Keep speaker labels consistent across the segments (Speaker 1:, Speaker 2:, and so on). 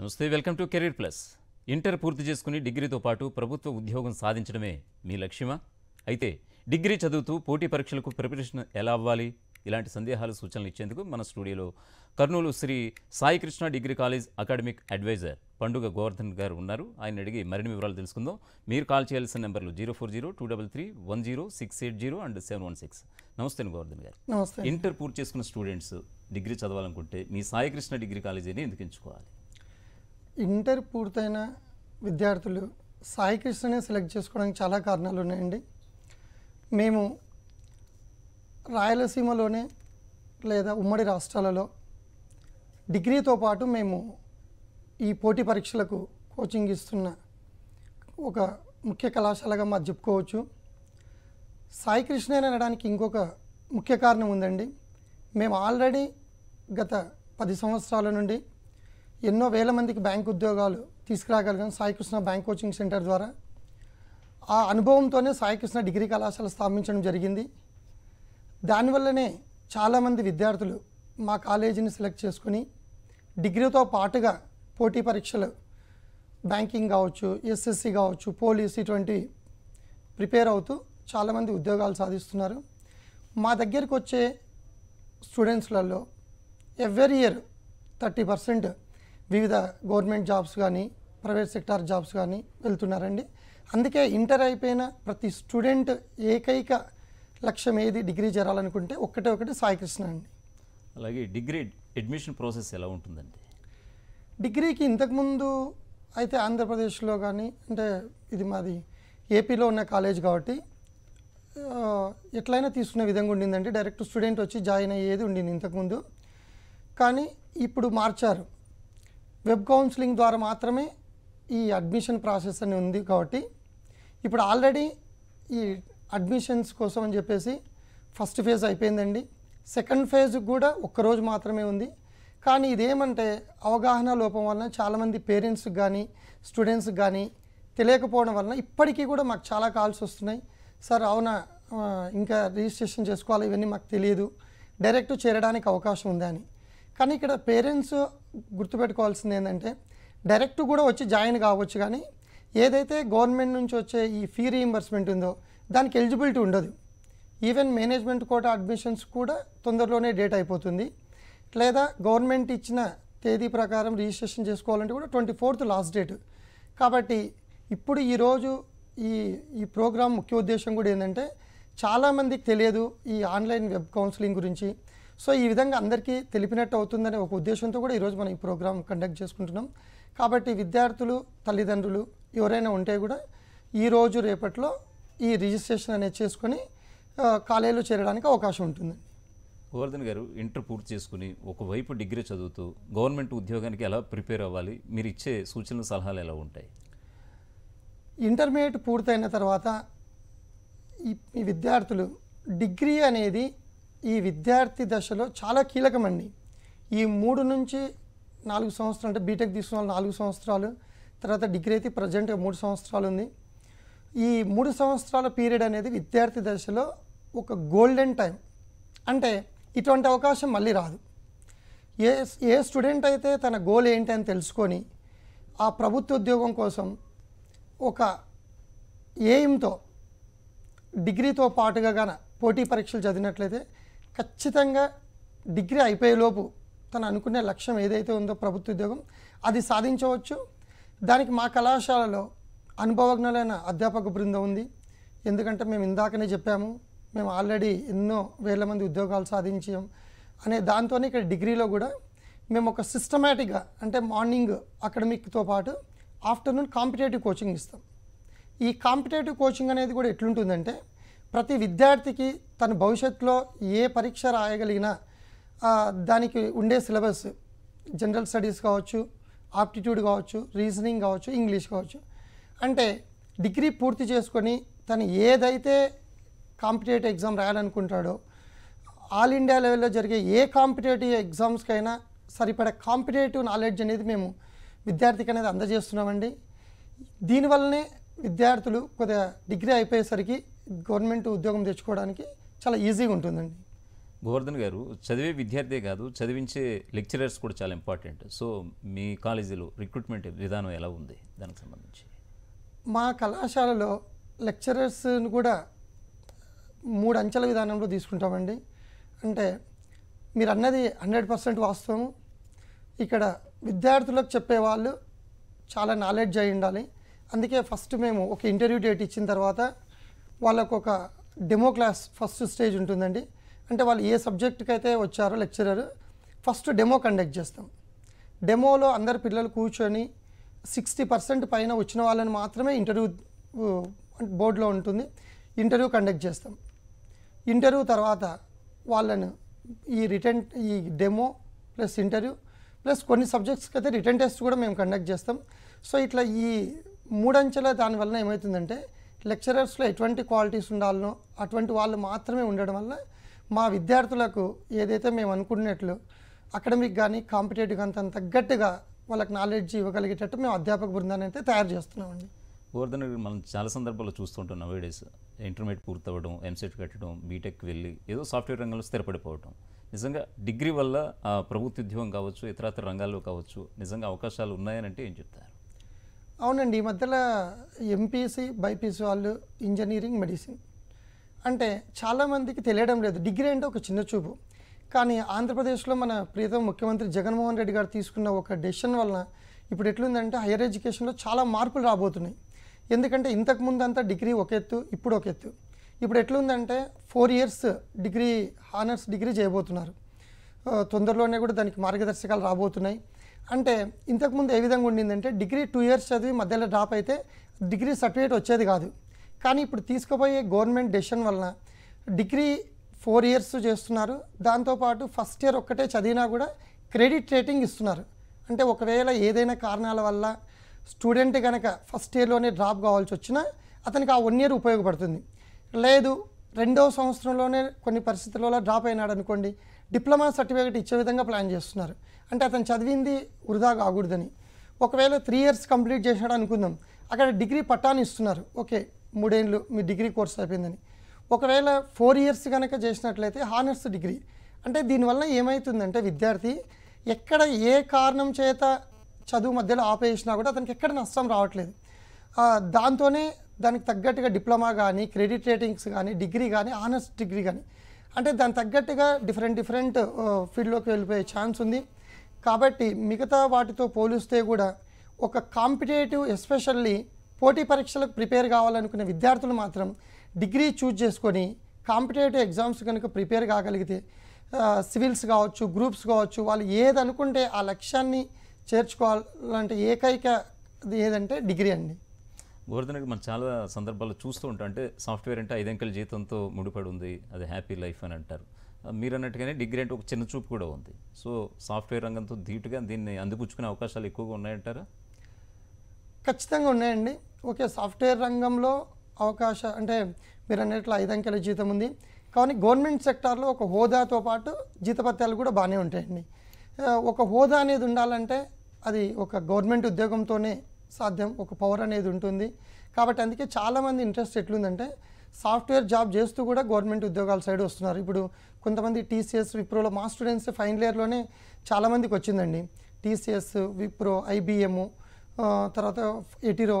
Speaker 1: నమస్తే welcome to career plus inter పూర్తి చేసుకుని డిగ్రీతో పాటు ప్రభుత్వ ఉద్యోగం సాధించడమే మీ లక్ష్యమా అయితే డిగ్రీ చదువుతూ పోటీ పరీక్షలకు ప్రిపరేషన్ ఎలా అవ్వాలి ఇలాంటి సందేహాలు సూచనలు ఇచ్చేందుకు మన స్టూడియోలో Kurnool Shri Sai Krishna degree college academic advisor Panduga Govardhan గారు ఉన్నారు ఆయన అడిగి మరిన్ని వివరాలు తెలుసుకుందాం మీరు కాల్ చేయాల్సిన నెంబర్లు zero four zero two double three one zero six eight zero and seven one six నమస్తే గోవర్ధన్ గారు నమస్తే ఇంటర్ పూర్తి చేసుకున్న స్టూడెంట్స్ డిగ్రీ చదవాలనుకుంటే మీ సాయి కృష్ణ డిగ్రీ కాలేజీని ఎందుకు ఎంచుకోవాలి
Speaker 2: ఇంటర్ పూర్తయిన విద్యార్థులు సాయి కృష్ణనే సెలెక్ట్ చేసుకోవడానికి చాలా కారణాలు ఉన్నాయండి మేము రాయలసీమలోనే లేదా ఉమ్మడి రాష్ట్రాలలో డిగ్రీతో పాటు మేము ఈ పోటీ పరీక్షలకు కోచింగ్ ఇస్తున్న ఒక ముఖ్య కళాశాలగా మాకు చెప్పుకోవచ్చు సాయి కృష్ణని అనడానికి ఇంకొక ముఖ్య కారణం ఉందండి మేము ఆల్రెడీ గత పది సంవత్సరాల నుండి ఎన్నో వేల మందికి బ్యాంక్ ఉద్యోగాలు తీసుకురాగలిగాం సాయికృష్ణ బ్యాంక్ కోచింగ్ సెంటర్ ద్వారా ఆ అనుభవంతోనే సాయికృష్ణ డిగ్రీ కళాశాల స్థాపించడం జరిగింది దానివల్లనే చాలామంది విద్యార్థులు మా కాలేజీని సెలెక్ట్ చేసుకుని డిగ్రీతో పాటుగా పోటీ పరీక్షలు బ్యాంకింగ్ కావచ్చు ఎస్ఎస్సి కావచ్చు పోలీస్ ఇటువంటి ప్రిపేర్ అవుతూ చాలామంది ఉద్యోగాలు సాధిస్తున్నారు మా దగ్గరికి వచ్చే స్టూడెంట్స్లలో ఎవ్రీ ఇయర్ థర్టీ పర్సెంట్ వివిధ గవర్నమెంట్ జాబ్స్ కానీ ప్రైవేట్ సెక్టార్ జాబ్స్ కానీ వెళ్తున్నారండి అందుకే ఇంటర్ అయిపోయిన ప్రతి స్టూడెంట్ ఏకైక లక్ష్యం ఏది డిగ్రీ చేరాలనుకుంటే ఒక్కటే ఒకటి సాయికృష్ణ అండి
Speaker 1: అలాగే డిగ్రీ అడ్మిషన్ ప్రాసెస్ ఎలా ఉంటుందండి
Speaker 2: డిగ్రీకి ఇంతకుముందు అయితే ఆంధ్రప్రదేశ్లో కానీ అంటే ఇది మాది ఏపీలో ఉన్న కాలేజ్ కాబట్టి ఎట్లయినా తీసుకునే విధంగా ఉండిందండి డైరెక్ట్ స్టూడెంట్ వచ్చి జాయిన్ అయ్యేది ఉండింది ఇంతకుముందు కానీ ఇప్పుడు మార్చారు వెబ్ కౌన్సిలింగ్ ద్వారా మాత్రమే ఈ అడ్మిషన్ ప్రాసెస్ అని ఉంది కాబట్టి ఇప్పుడు ఆల్రెడీ ఈ అడ్మిషన్స్ కోసం అని చెప్పేసి ఫస్ట్ ఫేజ్ అయిపోయిందండి సెకండ్ ఫేజ్ కూడా ఒక్కరోజు మాత్రమే ఉంది కానీ ఇదేమంటే అవగాహన లోపం వలన చాలామంది పేరెంట్స్కి కానీ స్టూడెంట్స్కి కానీ తెలియకపోవడం వలన ఇప్పటికీ కూడా మాకు చాలా కాల్స్ వస్తున్నాయి సార్ అవునా ఇంకా రిజిస్ట్రేషన్ చేసుకోవాలి ఇవన్నీ మాకు తెలియదు డైరెక్ట్ చేరడానికి అవకాశం ఉందా అని కానీ ఇక్కడ పేరెంట్స్ గుర్తుపెట్టుకోవాల్సింది ఏంటంటే డైరెక్ట్ కూడా వచ్చి జాయిన్ కావచ్చు కానీ ఏదైతే గవర్నమెంట్ నుంచి వచ్చే ఈ ఫీ రీఎంబర్స్మెంట్ ఉందో దానికి ఎలిజిబిలిటీ ఉండదు ఈవెన్ మేనేజ్మెంట్ కోట అడ్మిషన్స్ కూడా తొందరలోనే డేట్ అయిపోతుంది లేదా గవర్నమెంట్ ఇచ్చిన తేదీ ప్రకారం రిజిస్ట్రేషన్ చేసుకోవాలంటే కూడా ట్వంటీ ఫోర్త్ లాస్ట్ డేట్ కాబట్టి ఇప్పుడు ఈరోజు ఈ ఈ ప్రోగ్రాం ముఖ్య ఉద్దేశం కూడా ఏంటంటే చాలామందికి తెలియదు ఈ ఆన్లైన్ వెబ్ కౌన్సిలింగ్ గురించి సో ఈ విధంగా అందరికీ తెలిపినట్టు అవుతుందనే ఒక ఉద్దేశంతో కూడా ఈరోజు మనం ఈ ప్రోగ్రాం కండక్ట్ చేసుకుంటున్నాం కాబట్టి విద్యార్థులు తల్లిదండ్రులు ఎవరైనా ఉంటే కూడా ఈరోజు రేపట్లో ఈ రిజిస్ట్రేషన్ అనేది చేసుకొని కాలేజీలో చేరడానికి అవకాశం ఉంటుంది
Speaker 1: గోవర్ధన్ గారు ఇంటర్ పూర్తి చేసుకుని ఒకవైపు డిగ్రీ చదువుతూ గవర్నమెంట్ ఉద్యోగానికి ఎలా ప్రిపేర్ అవ్వాలి మీరు ఇచ్చే సూచనలు సలహాలు ఎలా ఉంటాయి
Speaker 2: ఇంటర్మీడియట్ పూర్తయిన తర్వాత ఈ విద్యార్థులు డిగ్రీ అనేది ఈ విద్యార్థి దశలో చాలా కీలకమండి ఈ మూడు నుంచి నాలుగు సంవత్సరాలు అంటే బీటెక్ తీసుకున్న వాళ్ళు నాలుగు సంవత్సరాలు తర్వాత డిగ్రీ అయితే ప్రజెంట్గా మూడు సంవత్సరాలు ఉంది ఈ మూడు సంవత్సరాల పీరియడ్ అనేది విద్యార్థి దశలో ఒక గోల్డెన్ టైం అంటే ఇటువంటి అవకాశం మళ్ళీ రాదు ఏ ఏ స్టూడెంట్ అయితే తన గోల్ ఏంటి అని తెలుసుకొని ఆ ప్రభుత్వ ఉద్యోగం కోసం ఒక ఏఎంతో డిగ్రీతో పాటుగా గాన పోటీ పరీక్షలు చదివినట్లయితే ఖచ్చితంగా డిగ్రీ అయిపోయేలోపు తను అనుకునే లక్ష్యం ఏదైతే ఉందో ప్రభుత్వ ఉద్యోగం అది సాధించవచ్చు దానికి మా కళాశాలలో అనుభవజ్ఞులైన అధ్యాపక బృందం ఉంది ఎందుకంటే మేము ఇందాకనే చెప్పాము మేము ఆల్రెడీ ఎన్నో వేల మంది ఉద్యోగాలు సాధించాం అనే దాంతోనే ఇక్కడ డిగ్రీలో కూడా మేము ఒక సిస్టమేటిక్గా అంటే మార్నింగ్ అకాడమిక్తో పాటు ఆఫ్టర్నూన్ కాంపిటేటివ్ కోచింగ్ ఇస్తాం ఈ కాంపిటేటివ్ కోచింగ్ అనేది కూడా ఎట్లుంటుందంటే ప్రతి విద్యార్థికి తన భవిష్యత్తులో ఏ పరీక్ష రాయగలిగినా దానికి ఉండే సిలబస్ జనరల్ స్టడీస్ కావచ్చు ఆప్టిట్యూడ్ కావచ్చు రీజనింగ్ కావచ్చు ఇంగ్లీష్ కావచ్చు అంటే డిగ్రీ పూర్తి చేసుకొని తను ఏదైతే కాంపిటేటివ్ ఎగ్జామ్ రాయాలనుకుంటాడో ఆల్ ఇండియా లెవెల్లో జరిగే ఏ కాంపిటేటివ్ ఎగ్జామ్స్కైనా సరిపడే కాంపిటేటివ్ నాలెడ్జ్ అనేది మేము విద్యార్థికి అనేది అందజేస్తున్నామండి దీనివల్లనే విద్యార్థులు కొద్దిగా డిగ్రీ అయిపోయేసరికి గవర్నమెంట్ ఉద్యోగం తెచ్చుకోవడానికి చాలా ఈజీగా ఉంటుందండి
Speaker 1: గోవర్ధన్ గారు చదివే విద్యార్థే కాదు చదివించే లెక్చరర్స్ కూడా చాలా ఇంపార్టెంట్ సో మీ కాలేజీలో రిక్రూట్మెంట్ విధానం ఎలా ఉంది దానికి సంబంధించి
Speaker 2: మా కళాశాలలో లెక్చరర్స్ను కూడా మూడు అంచెల విధానంలో తీసుకుంటామండి అంటే మీరు అన్నది హండ్రెడ్ పర్సెంట్ వాస్తవం ఇక్కడ విద్యార్థులకు చెప్పేవాళ్ళు చాలా నాలెడ్జ్ అయి ఉండాలి అందుకే ఫస్ట్ మేము ఒక ఇంటర్వ్యూ డేట్ ఇచ్చిన తర్వాత వాళ్ళకు ఒక డెమో క్లాస్ ఫస్ట్ స్టేజ్ ఉంటుందండి అంటే వాళ్ళు ఏ సబ్జెక్ట్కి అయితే వచ్చారో లెక్చరర్ ఫస్ట్ డెమో కండక్ట్ చేస్తాం డెమోలో అందరు పిల్లలు కూర్చొని సిక్స్టీ పర్సెంట్ పైన వచ్చిన వాళ్ళని మాత్రమే ఇంటర్వ్యూ బోర్డులో ఉంటుంది ఇంటర్వ్యూ కండక్ట్ చేస్తాం ఇంటర్వ్యూ తర్వాత వాళ్ళను ఈ రిటర్న్ ఈ డెమో ప్లస్ ఇంటర్వ్యూ ప్లస్ కొన్ని సబ్జెక్ట్స్కి అయితే రిటర్న్ టెస్ట్ కూడా మేము కండక్ట్ చేస్తాం సో ఇట్లా ఈ మూడంచెల దానివల్ల ఏమవుతుందంటే లెక్చరర్స్లో ఎటువంటి క్వాలిటీస్ ఉండాలనో అటువంటి వాళ్ళు మాత్రమే ఉండడం వల్ల మా విద్యార్థులకు ఏదైతే మేము అనుకున్నట్లు అకాడమిక్ కానీ కాంపిటేటివ్ కానీ తను తగ్గట్టుగా వాళ్ళకి నాలెడ్జ్ ఇవ్వగలిగేటట్టు మేము అధ్యాపక బృందాన్ని అయితే తయారు చేస్తున్నామండి
Speaker 1: గోవర్ధన్ మనం చాలా సందర్భాల్లో చూస్తుంటాం డేస్ ఇంటర్మీడియట్ పూర్తవ్వడం ఎంసెట్ కట్టడం బీటెక్ వెళ్ళి ఏదో సాఫ్ట్వేర్ రంగంలో స్థిరపడిపోవడం నిజంగా డిగ్రీ వల్ల ప్రభుత్వ ఉద్యోగం కావచ్చు ఇతరత్ర రంగాల్లో కావచ్చు నిజంగా అవకాశాలు అంటే ఏం చెప్తారు
Speaker 2: అవునండి ఈ మధ్యలో ఎంపీసీ బైపీసీ వాళ్ళు ఇంజనీరింగ్ మెడిసిన్ అంటే చాలామందికి తెలియడం లేదు డిగ్రీ అంటే ఒక చిన్న చూపు కానీ ఆంధ్రప్రదేశ్లో మన ప్రియతమ ముఖ్యమంత్రి జగన్మోహన్ రెడ్డి గారు తీసుకున్న ఒక డెసిషన్ వలన ఇప్పుడు ఎట్లుందంటే హైయర్ ఎడ్యుకేషన్లో చాలా మార్పులు రాబోతున్నాయి ఎందుకంటే ఇంతకుముందు అంతా డిగ్రీ ఒక ఎత్తు ఇప్పుడు ఒక ఎత్తు ఇప్పుడు ఎట్లుందంటే four years degree honours degree చేయబోతున్నారు తొందరలోనే కూడా దానికి మార్గదర్శకాలు రాబోతున్నాయి అంటే ఇంతకుముందు ఏ విధంగా ఉండిందంటే డిగ్రీ టూ ఇయర్స్ చదివి మధ్యలో డ్రాప్ అయితే డిగ్రీ సర్టిఫికేట్ వచ్చేది కాదు కానీ ఇప్పుడు తీసుకుపోయే గవర్నమెంట్ డెసిషన్ వలన డిగ్రీ ఫోర్ ఇయర్స్ చేస్తున్నారు దాంతోపాటు ఫస్ట్ ఇయర్ ఒక్కటే చదివినా కూడా క్రెడిట్ రేటింగ్ ఇస్తున్నారు అంటే ఒకవేళ ఏదైనా కారణాల వల్ల స్టూడెంట్ కనుక ఫస్ట్ ఇయర్లోనే డ్రాప్ కావాల్సి వచ్చినా అతనికి ఆ వన్ ఇయర్ ఉపయోగపడుతుంది లేదు రెండో సంవత్సరంలోనే కొన్ని పరిస్థితులలో డ్రాప్ అయినాడు అనుకోండి డిప్లొమా సర్టిఫికేట్ ఇచ్చే విధంగా ప్లాన్ చేస్తున్నారు అంటే అతను చదివింది వృధా కాకూడదని ఒకవేళ త్రీ ఇయర్స్ కంప్లీట్ చేసినాడు అనుకుందాం అక్కడ డిగ్రీ పట్టాన్ని ఇస్తున్నారు ఓకే మూడేళ్ళు మీ డిగ్రీ కోర్స్ అయిపోయిందని ఒకవేళ ఫోర్ ఇయర్స్ కనుక చేసినట్లయితే హానర్స్ డిగ్రీ అంటే దీనివల్ల ఏమవుతుందంటే విద్యార్థి ఎక్కడ ఏ కారణం చేత చదువు మధ్యలో ఆపేసినా కూడా అతనికి ఎక్కడ నష్టం రావట్లేదు దాంతోనే దానికి తగ్గట్టుగా డిప్లొమా కానీ క్రెడిట్ రేటింగ్స్ కానీ డిగ్రీ కానీ ఆనర్స్ డిగ్రీ కానీ అంటే దానికి తగ్గట్టుగా డిఫరెంట్ డిఫరెంట్ ఫీల్డ్లోకి వెళ్ళిపోయే ఛాన్స్ ఉంది కాబట్టి మిగతా వాటితో పోలిస్తే కూడా ఒక కాంపిటేటివ్ ఎస్పెషల్లీ పోటీ పరీక్షలకు ప్రిపేర్ కావాలనుకునే విద్యార్థులు మాత్రం డిగ్రీ చూజ్ చేసుకొని కాంపిటేటివ్ ఎగ్జామ్స్ కనుక ప్రిపేర్ కాగలిగితే సివిల్స్ కావచ్చు గ్రూప్స్ కావచ్చు వాళ్ళు ఏది అనుకుంటే ఆ లక్ష్యాన్ని చేర్చుకోవాలంటే ఏకైక ఏదంటే డిగ్రీ అండి
Speaker 1: గోవర్ధన్ మనం చాలా సందర్భాల్లో చూస్తూ ఉంటాం అంటే సాఫ్ట్వేర్ అంటే ఐదంకల జీతంతో ముడిపడి ఉంది అది హ్యాపీ లైఫ్ అని అంటారు మీరు అన్నట్టుగానే డిగ్రీ అంటే ఒక చిన్న చూపు కూడా ఉంది సో సాఫ్ట్వేర్ రంగంతో ధీటుగా దీన్ని అందుకుచ్చుకునే అవకాశాలు ఎక్కువగా ఉన్నాయంటారా
Speaker 2: ఖచ్చితంగా ఉన్నాయండి ఓకే సాఫ్ట్వేర్ రంగంలో అవకాశ అంటే మీరు అన్నట్లు ఐదంకెల జీతం ఉంది కానీ గవర్నమెంట్ సెక్టార్లో ఒక హోదాతో పాటు జీతపత్యాలు కూడా బాగానే ఉంటాయండి ఒక హోదా అనేది ఉండాలంటే అది ఒక గవర్నమెంట్ ఉద్యోగంతోనే సాధ్యం ఒక పవర్ అనేది ఉంటుంది కాబట్టి అందుకే చాలామంది ఇంట్రెస్ట్ ఎట్లుందంటే సాఫ్ట్వేర్ జాబ్ చేస్తూ కూడా గవర్నమెంట్ ఉద్యోగాల సైడ్ వస్తున్నారు ఇప్పుడు కొంతమంది టీసీఎస్ విప్రోలో మా స్టూడెంట్స్ ఫైనల్ ఇయర్లోనే చాలామందికి వచ్చిందండి టీసీఎస్ విప్రో ఐబిఎం తర్వాత ఎటిరో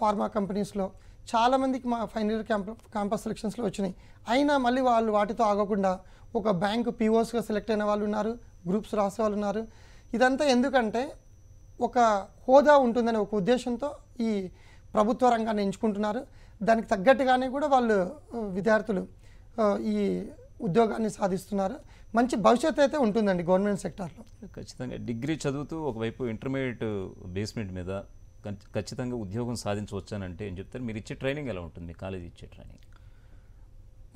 Speaker 2: ఫార్మా కంపెనీస్లో చాలామందికి మా ఫైనల్ ఇయర్ క్యాంప క్యాంపస్ సెలెక్షన్స్లో వచ్చినాయి అయినా మళ్ళీ వాళ్ళు వాటితో ఆగకుండా ఒక బ్యాంకు పీఓస్గా సెలెక్ట్ అయిన వాళ్ళు ఉన్నారు గ్రూప్స్ రాసే వాళ్ళు ఉన్నారు ఇదంతా ఎందుకంటే ఒక హోదా ఉంటుందనే ఒక ఉద్దేశంతో ఈ ప్రభుత్వ రంగాన్ని ఎంచుకుంటున్నారు దానికి తగ్గట్టుగానే కూడా వాళ్ళు విద్యార్థులు ఈ ఉద్యోగాన్ని సాధిస్తున్నారు మంచి భవిష్యత్ అయితే ఉంటుందండి గవర్నమెంట్ సెక్టార్లో
Speaker 1: ఖచ్చితంగా డిగ్రీ చదువుతూ ఒకవైపు ఇంటర్మీడియట్ బేస్మెంట్ మీద ఖచ్చితంగా ఉద్యోగం సాధించవచ్చు అని అంటే ఏం చెప్తారు మీరు ఇచ్చే ట్రైనింగ్ ఎలా ఉంటుంది మీ కాలేజ్ ఇచ్చే ట్రైనింగ్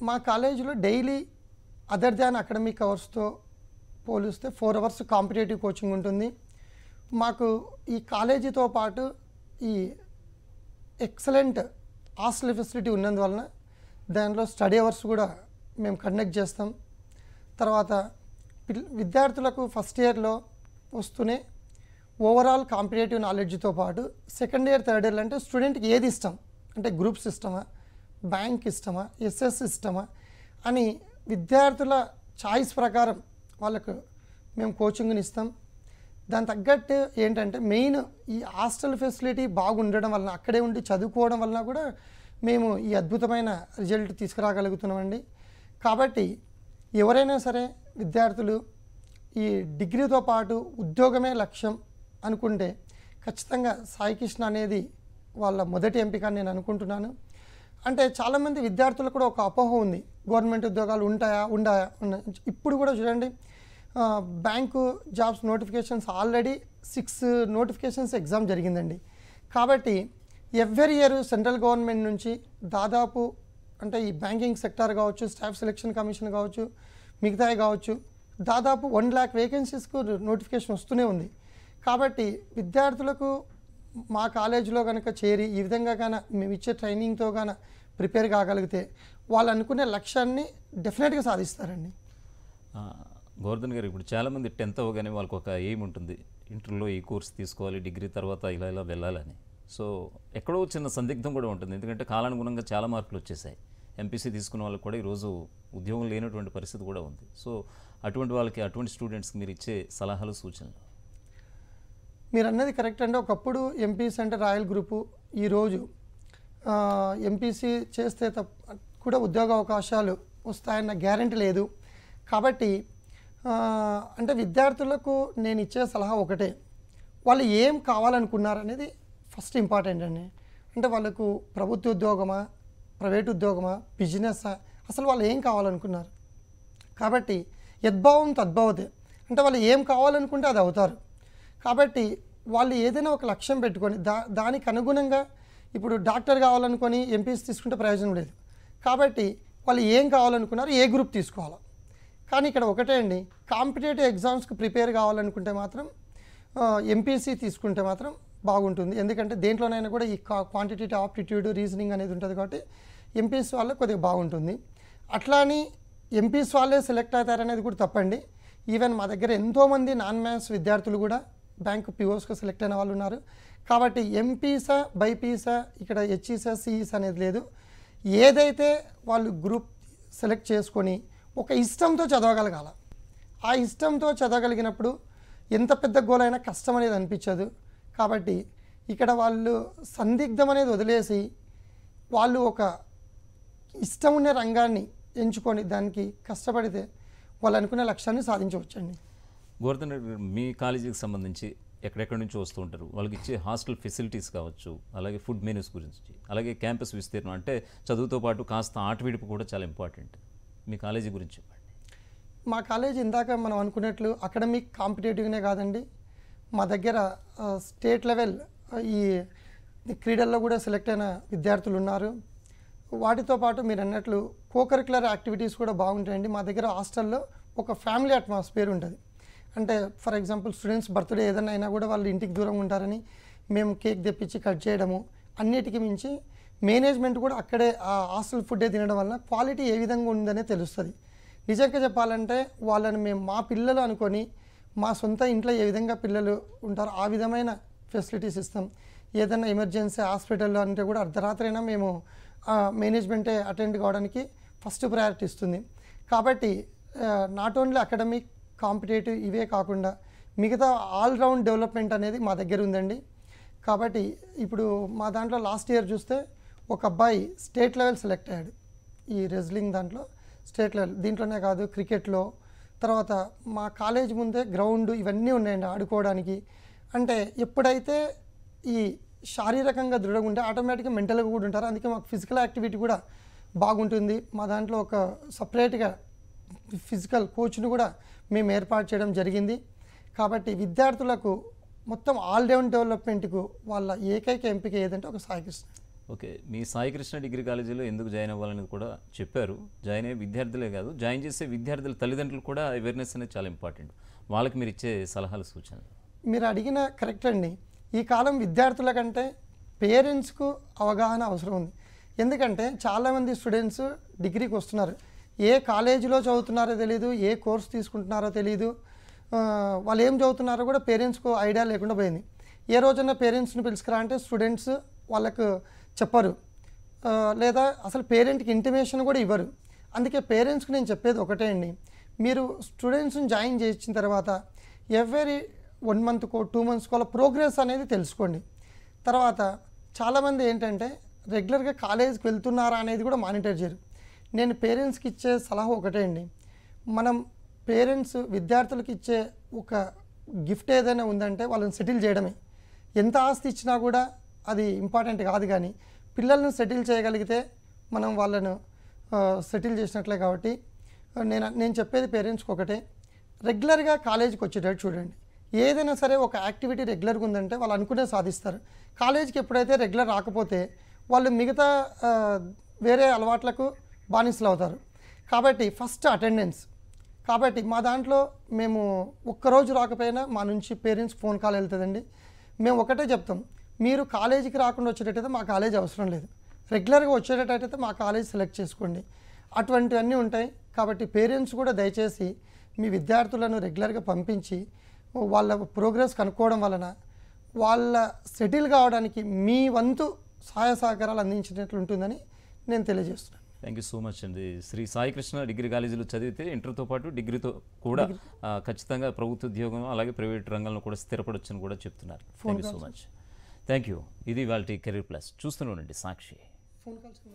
Speaker 2: మా కాలేజీలో డైలీ అదర్ దాన్ అకాడమిక్ అవర్స్తో పోలిస్తే ఫోర్ అవర్స్ కాంపిటేటివ్ కోచింగ్ ఉంటుంది మాకు ఈ కాలేజీతో పాటు ఈ ఎక్సలెంట్ హాస్టల్ ఫెసిలిటీ ఉన్నందువలన దానిలో స్టడీ అవర్స్ కూడా మేము కండక్ట్ చేస్తాం తర్వాత విద్యార్థులకు ఫస్ట్ ఇయర్లో వస్తూనే ఓవరాల్ కాంపిటేటివ్ నాలెడ్జ్తో పాటు సెకండ్ ఇయర్ థర్డ్ ఇయర్ అంటే స్టూడెంట్కి ఏది ఇష్టం అంటే గ్రూప్స్ ఇష్టమా బ్యాంక్ ఇష్టమా ఎస్ఎస్ ఇష్టమా అని విద్యార్థుల ఛాయిస్ ప్రకారం వాళ్ళకు మేము కోచింగ్ని ఇస్తాం దాని తగ్గట్టు ఏంటంటే మెయిన్ ఈ హాస్టల్ ఫెసిలిటీ బాగుండడం వలన అక్కడే ఉండి చదువుకోవడం వలన కూడా మేము ఈ అద్భుతమైన రిజల్ట్ తీసుకురాగలుగుతున్నామండి కాబట్టి ఎవరైనా సరే విద్యార్థులు ఈ డిగ్రీతో పాటు ఉద్యోగమే లక్ష్యం అనుకుంటే ఖచ్చితంగా సాయికృష్ణ అనేది వాళ్ళ మొదటి ఎంపిక అని నేను అనుకుంటున్నాను అంటే చాలామంది విద్యార్థులకు కూడా ఒక అపోహ ఉంది గవర్నమెంట్ ఉద్యోగాలు ఉంటాయా ఉండాయా ఇప్పుడు కూడా చూడండి bank jobs notifications already six notifications exam జరిగిందండి కాబట్టి ఎవ్రీ ఇయర్ సెంట్రల్ గవర్నమెంట్ నుంచి దాదాపు అంటే ఈ బ్యాంకింగ్ సెక్టార్ కావచ్చు స్టాఫ్ సెలెక్షన్ కమిషన్ కావచ్చు మిగతాయి కావచ్చు దాదాపు వన్ ల్యాక్ వేకెన్సీస్కు నోటిఫికేషన్ వస్తూనే ఉంది కాబట్టి విద్యార్థులకు మా కాలేజీలో కనుక చేరి ఈ విధంగా కానీ మేము ఇచ్చే ట్రైనింగ్తో కాన ప్రిపేర్ కాగలిగితే వాళ్ళు అనుకునే లక్ష్యాన్ని డెఫినెట్గా సాధిస్తారండి
Speaker 1: గోవర్ధన్ గారు ఇప్పుడు చాలామంది టెన్త్ అవ్వగానే వాళ్ళకి ఒక ఎయిమ్ ఉంటుంది ఇంటర్లో ఈ కోర్స్ తీసుకోవాలి డిగ్రీ తర్వాత ఇలా ఇలా వెళ్ళాలని సో ఎక్కడో చిన్న సందిగ్ధం కూడా ఉంటుంది ఎందుకంటే కాలానుగుణంగా చాలా మార్కులు వచ్చేసాయి ఎంపీసీ తీసుకున్న వాళ్ళకి కూడా ఈరోజు ఉద్యోగం లేనటువంటి పరిస్థితి కూడా ఉంది సో అటువంటి వాళ్ళకి అటువంటి స్టూడెంట్స్కి మీరు ఇచ్చే సలహాలు సూచనలు
Speaker 2: మీరు అన్నది కరెక్ట్ అంటే ఒకప్పుడు ఎంపీసీ అంటే రాయల్ గ్రూపు ఈరోజు ఎంపీసీ చేస్తే తప్ప కూడా ఉద్యోగ అవకాశాలు వస్తాయన్న గ్యారంటీ లేదు కాబట్టి అంటే విద్యార్థులకు నేను ఇచ్చే సలహా ఒకటే వాళ్ళు ఏం కావాలనుకున్నారనేది ఫస్ట్ ఇంపార్టెంట్ అండి అంటే వాళ్ళకు ప్రభుత్వ ఉద్యోగమా ప్రైవేట్ ఉద్యోగమా బిజినెస్సా అసలు వాళ్ళు ఏం కావాలనుకున్నారు కాబట్టి యద్భావం తద్భావతే అంటే వాళ్ళు ఏం కావాలనుకుంటే అది అవుతారు కాబట్టి వాళ్ళు ఏదైనా ఒక లక్ష్యం పెట్టుకొని దా దానికి అనుగుణంగా ఇప్పుడు డాక్టర్ కావాలనుకొని ఎంపీసీ తీసుకుంటే ప్రయోజనం లేదు కాబట్టి వాళ్ళు ఏం కావాలనుకున్నారు ఏ గ్రూప్ తీసుకోవాలి కానీ ఇక్కడ ఒకటే అండి కాంపిటేటివ్ ఎగ్జామ్స్కి ప్రిపేర్ కావాలనుకుంటే మాత్రం ఎంపీసీ తీసుకుంటే మాత్రం బాగుంటుంది ఎందుకంటే దేంట్లోనైనా కూడా ఈ క్వాంటిటేటివ్ ఆప్టిట్యూడ్ రీజనింగ్ అనేది ఉంటుంది కాబట్టి ఎంపీఎస్ వాళ్ళ కొద్దిగా బాగుంటుంది అట్లాని ఎంపీఎస్ వాళ్ళే సెలెక్ట్ అవుతారనేది కూడా తప్పండి ఈవెన్ మా దగ్గర ఎంతోమంది నాన్ మ్యాథ్స్ విద్యార్థులు కూడా బ్యాంకు పిఓస్కి సెలెక్ట్ అయిన వాళ్ళు ఉన్నారు కాబట్టి ఎంపీసా బైపీసా ఇక్కడ హెచ్ఈసా సిఈసా అనేది లేదు ఏదైతే వాళ్ళు గ్రూప్ సెలెక్ట్ చేసుకొని ఒక ఇష్టంతో చదవగలగాల ఆ ఇష్టంతో చదవగలిగినప్పుడు ఎంత పెద్ద గోల్ అయినా కష్టం అనేది అనిపించదు కాబట్టి ఇక్కడ వాళ్ళు సందిగ్ధం అనేది వదిలేసి వాళ్ళు ఒక ఇష్టం ఉన్న రంగాన్ని ఎంచుకొని దానికి కష్టపడితే వాళ్ళు అనుకునే లక్ష్యాన్ని సాధించవచ్చండి
Speaker 1: గోవర్ధన్ రెడ్డి మీ కాలేజీకి సంబంధించి ఎక్కడెక్కడి నుంచి వస్తూ ఉంటారు వాళ్ళకి ఇచ్చే హాస్టల్ ఫెసిలిటీస్ కావచ్చు అలాగే ఫుడ్ మెనూస్ గురించి అలాగే క్యాంపస్ విస్తీర్ణం అంటే చదువుతో పాటు కాస్త ఆటవిడుపు కూడా చాలా ఇంపార్టెంట్ మీ కాలేజీ గురించి చెప్పండి
Speaker 2: మా కాలేజీ ఇందాక మనం అనుకున్నట్లు అకాడమిక్ కాంపిటేటివ్నే కాదండి మా దగ్గర స్టేట్ లెవెల్ ఈ క్రీడల్లో కూడా సెలెక్ట్ అయిన విద్యార్థులు ఉన్నారు వాటితో పాటు మీరు అన్నట్లు కోకరిక్యులర్ యాక్టివిటీస్ కూడా బాగుంటాయండి మా దగ్గర హాస్టల్లో ఒక ఫ్యామిలీ అట్మాస్ఫియర్ ఉంటుంది అంటే ఫర్ ఎగ్జాంపుల్ స్టూడెంట్స్ బర్త్డే ఏదైనా అయినా కూడా వాళ్ళు ఇంటికి దూరంగా ఉంటారని మేము కేక్ తెప్పించి కట్ చేయడము అన్నిటికీ మించి మేనేజ్మెంట్ కూడా అక్కడే ఆ హాస్టల్ ఫుడ్డే తినడం వల్ల క్వాలిటీ ఏ విధంగా ఉందనే తెలుస్తుంది నిజంగా చెప్పాలంటే వాళ్ళని మేము మా పిల్లలు అనుకొని మా సొంత ఇంట్లో ఏ విధంగా పిల్లలు ఉంటారో ఆ విధమైన ఫెసిలిటీస్ ఇస్తాం ఏదైనా ఎమర్జెన్సీ హాస్పిటల్లో అంటే కూడా అర్ధరాత్రి అయినా మేము మేనేజ్మెంటే అటెండ్ కావడానికి ఫస్ట్ ప్రయారిటీ ఇస్తుంది కాబట్టి నాట్ ఓన్లీ అకాడమిక్ కాంపిటేటివ్ ఇవే కాకుండా మిగతా ఆల్రౌండ్ డెవలప్మెంట్ అనేది మా దగ్గర ఉందండి కాబట్టి ఇప్పుడు మా దాంట్లో లాస్ట్ ఇయర్ చూస్తే ఒక అబ్బాయి స్టేట్ లెవెల్ సెలెక్ట్ అయ్యాడు ఈ రెజ్లింగ్ దాంట్లో స్టేట్ లెవెల్ దీంట్లోనే కాదు క్రికెట్లో తర్వాత మా కాలేజ్ ముందే గ్రౌండ్ ఇవన్నీ ఉన్నాయండి ఆడుకోవడానికి అంటే ఎప్పుడైతే ఈ శారీరకంగా దృఢంగా ఉంటే ఆటోమేటిక్గా మెంటల్గా కూడా ఉంటారు అందుకే మాకు ఫిజికల్ యాక్టివిటీ కూడా బాగుంటుంది మా దాంట్లో ఒక సపరేట్గా ఫిజికల్ కోచ్ను కూడా మేము ఏర్పాటు చేయడం జరిగింది కాబట్టి విద్యార్థులకు మొత్తం ఆల్ డెవలప్మెంట్కు వాళ్ళ ఏకైక ఎంపిక ఏదంటే ఒక సాగిస్తుంది
Speaker 1: ఓకే మీ సాయి కృష్ణ డిగ్రీ కాలేజీలో ఎందుకు జాయిన్ అవ్వాలనేది కూడా చెప్పారు జాయిన్ అయ్యే విద్యార్థులే కాదు జాయిన్ చేసే విద్యార్థుల తల్లిదండ్రులు కూడా అవేర్నెస్ అనేది చాలా ఇంపార్టెంట్ వాళ్ళకి మీరు ఇచ్చే సలహాలు సూచనలు
Speaker 2: మీరు అడిగిన కరెక్ట్ అండి ఈ కాలం విద్యార్థుల కంటే పేరెంట్స్కు అవగాహన అవసరం ఉంది ఎందుకంటే చాలామంది స్టూడెంట్స్ డిగ్రీకి వస్తున్నారు ఏ కాలేజీలో చదువుతున్నారో తెలియదు ఏ కోర్స్ తీసుకుంటున్నారో తెలియదు వాళ్ళు ఏం చదువుతున్నారో కూడా పేరెంట్స్కు ఐడియా లేకుండా పోయింది ఏ రోజైనా పేరెంట్స్ని పిలుచుకురా అంటే స్టూడెంట్స్ వాళ్ళకు చెప్పరు లేదా అసలు పేరెంట్కి ఇంటిమేషన్ కూడా ఇవ్వరు అందుకే పేరెంట్స్కి నేను చెప్పేది ఒకటే అండి మీరు స్టూడెంట్స్ని జాయిన్ చేసిన తర్వాత ఎవరీ వన్ మంత్కో టూ మంత్స్కో ప్రోగ్రెస్ అనేది తెలుసుకోండి తర్వాత చాలామంది ఏంటంటే రెగ్యులర్గా కాలేజీకి వెళ్తున్నారా అనేది కూడా మానిటర్ చేయరు నేను పేరెంట్స్కి ఇచ్చే సలహా ఒకటే అండి మనం పేరెంట్స్ విద్యార్థులకు ఇచ్చే ఒక గిఫ్ట్ ఏదైనా ఉందంటే వాళ్ళని సెటిల్ చేయడమే ఎంత ఆస్తి ఇచ్చినా కూడా అది ఇంపార్టెంట్ కాదు కానీ పిల్లలను సెటిల్ చేయగలిగితే మనం వాళ్ళను సెటిల్ చేసినట్లే కాబట్టి నేను నేను చెప్పేది పేరెంట్స్కి ఒకటే రెగ్యులర్గా కాలేజీకి వచ్చేటట్టు చూడండి ఏదైనా సరే ఒక యాక్టివిటీ రెగ్యులర్గా ఉందంటే వాళ్ళు అనుకునే సాధిస్తారు కాలేజీకి ఎప్పుడైతే రెగ్యులర్ రాకపోతే వాళ్ళు మిగతా వేరే అలవాట్లకు బానిసలు అవుతారు కాబట్టి ఫస్ట్ అటెండెన్స్ కాబట్టి మా దాంట్లో మేము ఒక్కరోజు రాకపోయినా మా నుంచి పేరెంట్స్ ఫోన్ కాల్ వెళ్తుందండి మేము ఒకటే చెప్తాం మీరు కాలేజీకి రాకుండా వచ్చేటట్టయితే మా కాలేజ్ అవసరం లేదు రెగ్యులర్గా వచ్చేటట్టయితే మా కాలేజ్ సెలెక్ట్ చేసుకోండి అటువంటివన్నీ ఉంటాయి కాబట్టి పేరెంట్స్ కూడా దయచేసి మీ విద్యార్థులను రెగ్యులర్గా పంపించి వాళ్ళ ప్రోగ్రెస్ కనుక్కోవడం వలన వాళ్ళ సెటిల్ కావడానికి మీ వంతు సహాయ సహకారాలు అందించినట్లు ఉంటుందని నేను తెలియజేస్తున్నాను
Speaker 1: థ్యాంక్ యూ సో మచ్ అండి శ్రీ సాయికృష్ణ డిగ్రీ కాలేజీలో చదివితే ఇంటర్తో పాటు డిగ్రీతో కూడా ఖచ్చితంగా ప్రభుత్వ ఉద్యోగం అలాగే ప్రైవేట్ రంగంలో కూడా స్థిరపడొచ్చని కూడా చెప్తున్నారు thank you so much thank you ఇది వాళ్ళ కెరీర్ ప్లస్ చూస్తూనే ఉండండి
Speaker 2: సాక్షి